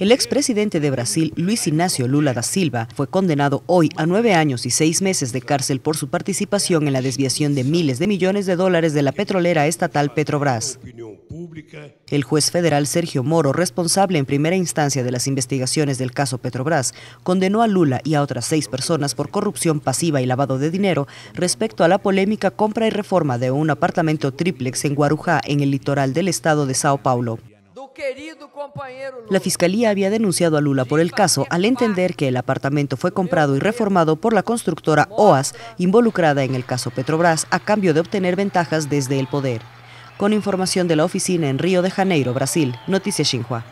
El expresidente de Brasil, Luis Ignacio Lula da Silva, fue condenado hoy a nueve años y seis meses de cárcel por su participación en la desviación de miles de millones de dólares de la petrolera estatal Petrobras. El juez federal Sergio Moro, responsable en primera instancia de las investigaciones del caso Petrobras, condenó a Lula y a otras seis personas por corrupción pasiva y lavado de dinero respecto a la polémica compra y reforma de un apartamento triplex en Guarujá, en el litoral del estado de Sao Paulo. La Fiscalía había denunciado a Lula por el caso al entender que el apartamento fue comprado y reformado por la constructora OAS involucrada en el caso Petrobras a cambio de obtener ventajas desde el poder. Con información de la oficina en Río de Janeiro, Brasil, Noticias Xinhua.